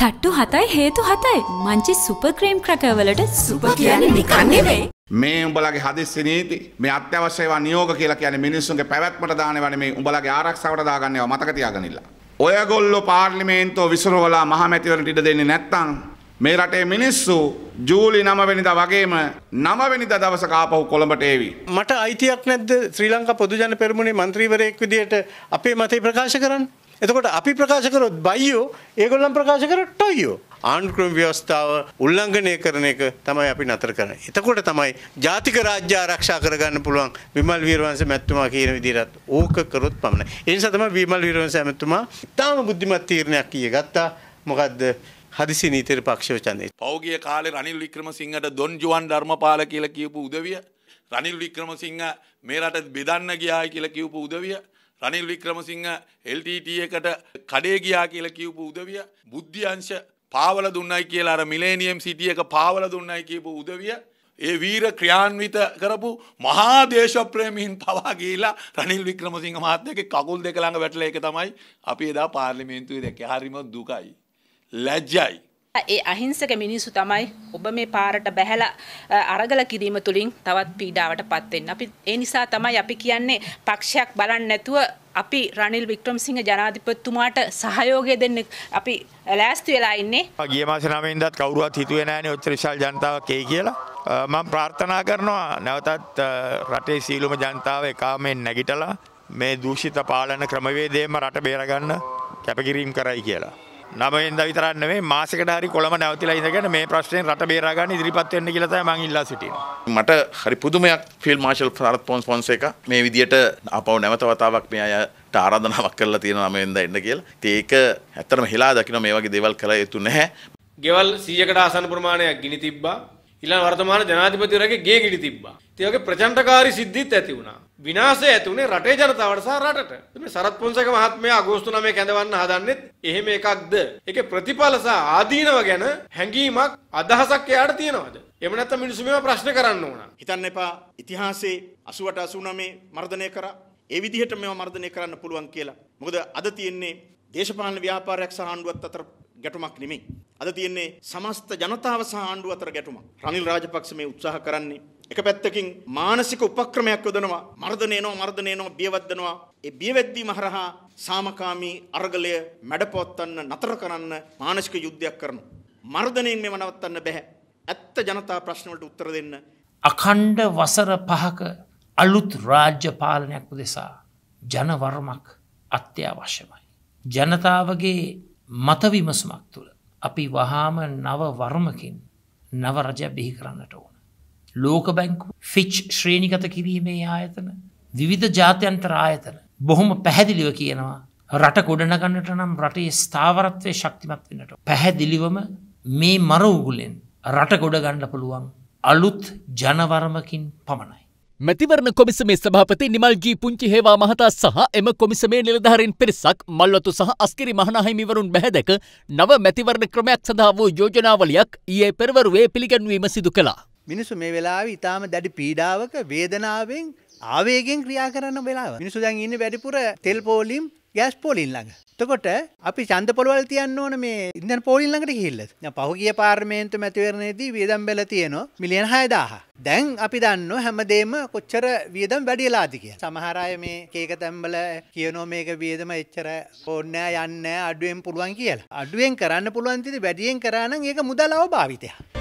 තට්ටු හතයි හේතු හතයි මංචි සුපක්‍රීම් ක්‍රකවලට සුප කියන නිකන්නෙවෙයි. මේ උඹලගේ හදිස්සි නීති මේ අත්‍යවශ්‍යවා නියෝග කියලා කියන්නේ මිනිස්සුන්ගේ පැවැත්මට දාන වන මේ උඹලගේ ආරක්ෂාවට දාගන්නවා මතක තියාගනින්න. ඔයගොල්ලෝ පාර්ලිමේන්තුව විසුරුවලා මහමැතිවරණට ඉඩ දෙන්නේ නැත්නම් මේ රටේ මිනිස්සු ජූලි නමවෙනිදා වගේම නමවෙනිදා දවස කාපහු කොළඹට ඒවි. මට අයිතියක් නැද්ද ශ්‍රී ලංකා පොදුජන පෙරමුණේ මන්ත්‍රීවරයෙක් විදියට අපේ මතේ ප්‍රකාශ කරන්න? එතකොට අපි ප්‍රකාශ කරොත් බයියෝ ඒගොල්ලන් ප්‍රකාශ කරොත් ටොයියෝ ආණ්ඩුක්‍රම ව්‍යවස්ථාව උල්ලංඝනය කරන එක තමයි අපි නතර කරන්නේ. එතකොට තමයි ජාතික රාජ්‍ය ආරක්ෂා කරගන්න පුළුවන් විමල් වීරවංශ මැතිතුමා කියන විදිහට ඕක කරොත් පමණයි. ඒ නිසා තමයි විමල් වීරවංශ මැතිතුමා ඉතාම බුද්ධිමත් තීරණයක් ඊයේ ගත්තා. මොකද්ද හදිසි නීතිර පක්ෂව ඡන්දේ. පෞගිය කාලේ රනිල් වික්‍රමසිංහට දොන් ජුවන් ධර්මපාල කියලා කියපු උදවිය රනිල් වික්‍රමසිංහ මේ රට බෙදන්න ගියායි කියලා කියපු උදවිය රනිල් වික්‍රමසිංහ LTT එකට කඩේ ගියා කියලා කියපු උදවිය බුද්ධි අංශ පාවල දුන්නයි කියලා අර මිලේනියම් සිටි එක පාවල දුන්නයි කියපු උදවිය ඒ වීර ක්‍රියාන්විත කරපු මහා දේශප්‍රේමීන් පවා ගිහිලා රනිල් වික්‍රමසිංහ මහත්මයාගේ කකුල් දෙක ළඟ වැටලා ඒක තමයි අපි එදා පාර්ලිමේන්තුවේ දැක්කේ. හරිම දුකයි. ලැජ්ජයි. ඒ අහිංසක මිනිස්සු තමයි ඔබ මේ පාරට බැහැලා අරගල කිරීම තුලින් තවත් පීඩාවට පත් වෙන්නේ. අපි ඒ නිසා තමයි අපි කියන්නේ පක්ෂයක් බලන්නේ නැතුව අපි රනිල් වික්‍රමසිංහ ජනාධිපතිතුමාට සහයෝගය දෙන්න අපි ලෑස්ති වෙලා ඉන්නේ. ගිය මාසේ 9 ඉඳන් කවුරුවත් හිතුවේ නැහැනේ ඔච්චර විශාල ජනතාවක් එයි කියලා. මම ප්‍රාර්ථනා කරනවා නැවතත් රටේ සීලුම ජනතාව එකාමෙන් නැගිටලා මේ දූෂිත පාලන ක්‍රමවේදයෙන්ම රට බේරගන්න කැපකිරීම කරයි කියලා. නමෙන්ද විතරක් නෙමෙයි මාසෙකට හරි කොළඹ නැවතිලා ඉඳගෙන මේ ප්‍රශ්නෙන් රට බේරා ගන්න ඉදිරිපත් වෙන්න කියලා තමයි මම ඉල්ලා සිටින්නේ. මට හරි පුදුමයක් ෆීල්ඩ් මාෂල් සරත් පොන්සේකා මේ විදියට අපව නැවත වතාවක් මේ අය ආරාධනාවක් කරලා තියෙනවා නමෙන්ද එන්න කියලා. ඉතින් ඒක ඇත්තටම හෙලා දකින්න මේ වගේ දේවල් කළ යුතු නැහැ. ගෙවල් 100කට ආසන්න ප්‍රමාණයක් ගිනි තිබ්බා. ඊළඟ වර්තමාන ජනාධිපතිවරයාගේ ගේ ගිඩි තිබ්බා. ඒ වගේ ප්‍රචණ්ඩකාරී සිද්ධිත් ඇති වුණා. විනාශය ඇති වුණේ රටේ ජනතාවට සහ රටට. මේ සරත් පොන්සේක මහත්මයා අගෝස්තු 9 කැඳවන්න හදන්නෙත් එහෙම එකක්ද? ඒකේ ප්‍රතිඵල සහ ආදීනව ගැන හැඟීමක් අදහසක් එයාට තියෙනවද? එහෙම නැත්නම් මිනිස්සු මේවා ප්‍රශ්න කරන්න ඕන. හිතන්න එපා. ඉතිහාසයේ 88 89 මර්ධනය කරා. ඒ විදිහට මේවා මර්ධනය කරන්න පුළුවන් කියලා. මොකද අද තියෙන්නේ දේශපාලන ව්‍යාපාරයක් සහ ආණ්ඩුවත් අතර ගැටුමක් නෙමෙයි. අද තියෙන්නේ සමස්ත ජනතාව සහ ආණ්ඩුව අතර ගැටුමක්. රනිල් රාජපක්ෂ මේ උත්සාහ කරන්නේ එක පැත්තකින් මානසික උපක්‍රමයක් යොදනවා. මර්ධනේනෝ මර්ධනේනෝ බියවද්දනවා. ඒ බියවැද්දීම හරහා සාමකාමී අර්ගලය මැඩපවත්වන්න නතර කරන්න මානසික යුද්ධයක් කරනවා. මර්ධනයෙන් මෙම නවත්තන්න බැහැ. ඇත්ත ජනතා ප්‍රශ්නවලට උත්තර දෙන්න. අඛණ්ඩ වසර පහක අලුත් රාජ්‍ය පාලනයක් උදෙසා ජනවර්මක් අත්‍යවශ්‍යමයි. ජනතාවගේ මතවිමසුමක් තුළ අපි වහාම නව වර්මකින් නවරජ බිහි කරන්නට ඕන. ලෝක බැංකු ෆිච් ශ්‍රේණිගත කිරීමේ ආයතන විවිධ ජාත්‍යන්තර ආයතන බොහොම පැහැදිලිව කියනවා රට ගොඩනගන්නට නම් රටේ ස්ථාවරත්වය ශක්තිමත් වන්නට. පැහැදිලිවම මේ මර උගුලෙන් රට ගොඩගණ්ඩ පුළුවන් අලුත් ජනවරමකින් පමණයි. මැතිවරණ කොමිසමේ සභාපති නිමල්ජී පුංචි හේවා මහතා සහ එම කොමිසමේ නිලධාරීන් පිරිසක් මල්වතු සහ අස්කිරි මහනාහිමිවරුන් බැහැදක නව මැතිවරණ ක්‍රමයක් සඳහා වූ යෝජනාවලියක් ඊයේ පෙරවරුවේ පිළිගැන්වීම සිදු කළා. මිනිසු මේ වෙලාවේ ඊටාම දැඩි පීඩාවක වේදනාවෙන් ආවේගෙන් ක්‍රියා කරන්න වෙලාව. මිනිසු දැන් ඉන්නේ වැඩිපුර තෙල් පෝලිම් ගෑස් පෝලින් ළඟ. තකොට අපි චන්ද පොළවල් තියන්න ඕන මේ ඉන්දන පෝලින් ළඟට ගිහිල්ල. දැන් පහුගිය පාර්ලිමේන්තු මැතිවරණයේදී වියදම් බැල තියෙනවා මිලියන 6000. දැන් අපි දන්නවා හැමදේම කොච්චර වියදම් වැඩි වෙලාද කියලා. සමහර අය මේ කේක තැම්බල කියනෝ මේක වියදම එච්චර ඕනේ නෑ යන්නේ නෑ අඩුවෙන් පුළුවන් කියලා. අඩුවෙන් කරන්න පුළුවන් තියදී වැඩියෙන් කරා නම් ඒක මුදල් අවභාවිතයක්.